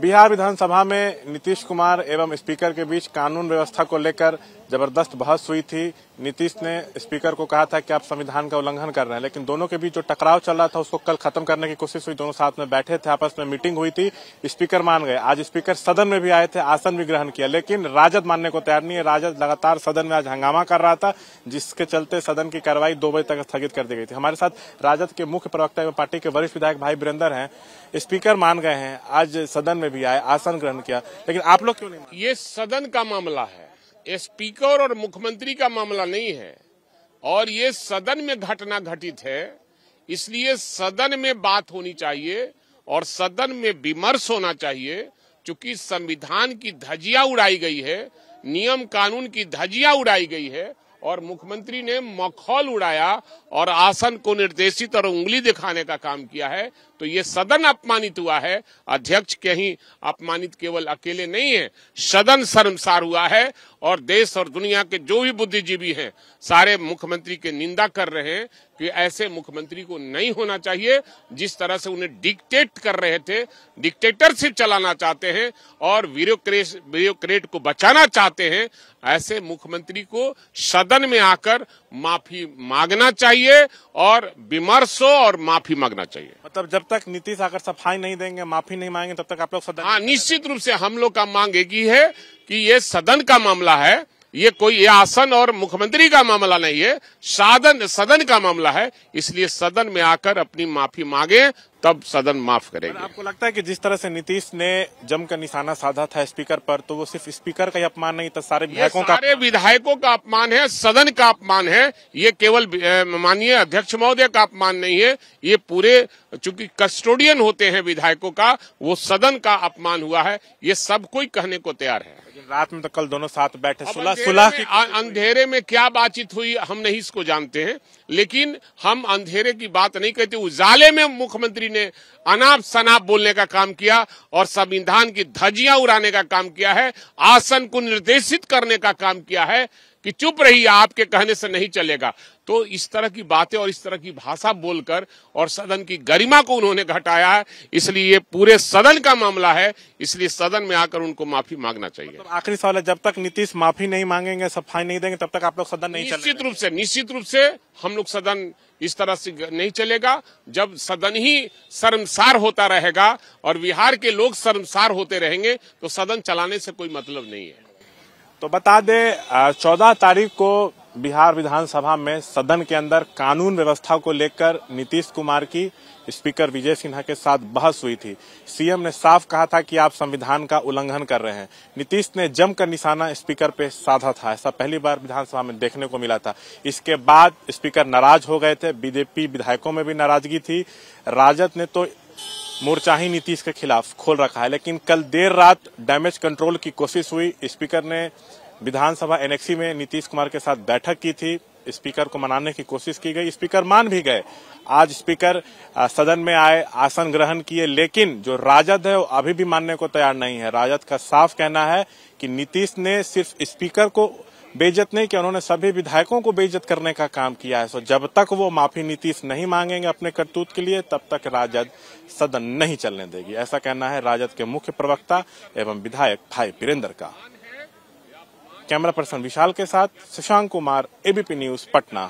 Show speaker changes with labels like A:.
A: बिहार विधानसभा में नीतीश कुमार एवं स्पीकर के बीच कानून व्यवस्था को लेकर जबरदस्त बहस हुई थी नीतीश ने स्पीकर को कहा था कि आप संविधान का उल्लंघन कर रहे हैं लेकिन दोनों के बीच जो टकराव चल रहा था उसको कल खत्म करने की कोशिश हुई दोनों साथ में बैठे थे आपस में मीटिंग हुई थी स्पीकर मान गए आज स्पीकर सदन में भी आए थे आसन भी ग्रहण किया लेकिन राजद मानने को तैयार नहीं है राजद लगातार सदन में आज हंगामा कर रहा था जिसके चलते सदन की कार्रवाई दो बजे तक स्थगित कर दी गई थी हमारे साथ राजद के मुख्य प्रवक्ता एवं पार्टी के वरिष्ठ विधायक भाई बीरेंदर हैं स्पीकर मान गए हैं आज सदन
B: में में भी आए आसन ग्रहण किया लेकिन आप लोग क्यों नहीं ये सदन का मामला है ये स्पीकर और मुख्यमंत्री का मामला नहीं है और ये सदन में घटना घटित है इसलिए सदन में बात होनी चाहिए और सदन में विमर्श होना चाहिए चूंकि संविधान की धजिया उड़ाई गई है नियम कानून की धजिया उड़ाई गई है और मुख्यमंत्री ने मखौल उड़ाया और आसन को निर्देशित और उंगली दिखाने का काम किया है तो ये सदन अपमानित हुआ है अध्यक्ष कहीं अपमानित केवल अकेले नहीं है सदन शर्मसार हुआ है और देश और दुनिया के जो भी बुद्धिजीवी हैं सारे मुख्यमंत्री के निंदा कर रहे हैं कि ऐसे मुख्यमंत्री को नहीं होना चाहिए जिस तरह से उन्हें डिक्टेट कर रहे थे डिक्टेटरशिप चलाना चाहते हैं और ब्यूरोक्रेट ब्यूरोक्रेट को बचाना चाहते हैं ऐसे मुख्यमंत्री को सदन में आकर माफी मांगना चाहिए और विमर्श और माफी मांगना चाहिए मतलब जब तक नीतीश अगर सफाई नहीं देंगे माफी नहीं मांगेंगे तब तक आप लोग सदन हाँ, निश्चित रूप से हम लोग का मांग एक ही है कि ये सदन का मामला है ये कोई आसन और मुख्यमंत्री का मामला नहीं है साधन सदन का मामला है इसलिए सदन में आकर अपनी माफी मांगे तब सदन माफ करेगा आपको
A: लगता है कि जिस तरह से नीतीश ने जमकर निशाना साधा था स्पीकर पर तो वो सिर्फ स्पीकर का ही अपमान नहीं था तो सारे विधायकों का सारे
B: विधायकों का अपमान है सदन का अपमान है ये केवल माननीय अध्यक्ष महोदय का अपमान नहीं है ये पूरे चूंकि कस्टोडियन होते हैं विधायकों का वो सदन का अपमान हुआ है ये सब कोई कहने को तैयार है रात में तो कल दोनों साथ बैठे सुलह सुलह की अंधेरे में क्या बातचीत हुई हम नहीं इसको जानते हैं लेकिन हम अंधेरे की बात नहीं कहते उजाले में मुख्यमंत्री ने अनाप शनाप बोलने का काम किया और संविधान की धजियां उड़ाने का काम किया है आसन को निर्देशित करने का काम किया है कि चुप रही आपके कहने से नहीं चलेगा तो इस तरह की बातें और इस तरह की भाषा बोलकर और सदन की गरिमा को उन्होंने घटाया है इसलिए ये पूरे सदन का मामला है इसलिए सदन में आकर उनको माफी मांगना चाहिए मतलब
A: आखिरी सवाल है जब तक नीतीश माफी नहीं मांगेंगे सफाई नहीं देंगे तब तक आप लोग सदन नहीं निश्चित
B: रूप से निश्चित रूप से हम लोग सदन इस तरह से नहीं चलेगा जब सदन ही शर्मसार होता रहेगा और बिहार के लोग शर्मसार होते रहेंगे तो सदन चलाने से कोई मतलब नहीं है
A: तो बता दें चौदह तारीख को बिहार विधानसभा में सदन के अंदर कानून व्यवस्था को लेकर नीतीश कुमार की स्पीकर विजय सिन्हा के साथ बहस हुई थी सीएम ने साफ कहा था कि आप संविधान का उल्लंघन कर रहे हैं नीतीश ने जमकर निशाना स्पीकर पे साधा था ऐसा पहली बार विधानसभा में देखने को मिला था इसके बाद स्पीकर नाराज हो गए थे बीजेपी विधायकों में भी नाराजगी थी राजद ने तो ही नीतीश के खिलाफ खोल रखा है लेकिन कल देर रात डैमेज कंट्रोल की कोशिश हुई स्पीकर ने विधानसभा एनएक्सी में नीतीश कुमार के साथ बैठक की थी स्पीकर को मनाने की कोशिश की गई स्पीकर मान भी गए आज स्पीकर सदन में आए आसन ग्रहण किए लेकिन जो राजद है वो अभी भी मानने को तैयार नहीं है राजद का साफ कहना है कि नीतीश ने सिर्फ स्पीकर को बेइज्जत नहीं किया उन्होंने सभी विधायकों को बेइज्जत करने का काम किया है सो जब तक वो माफी नीतीश नहीं मांगेंगे अपने करतूत के लिए तब तक राजद सदन नहीं चलने देगी ऐसा कहना है राजद के मुख्य प्रवक्ता एवं विधायक भाई बीरेंद्र का कैमरा पर्सन विशाल के साथ शशांक कुमार एबीपी न्यूज पटना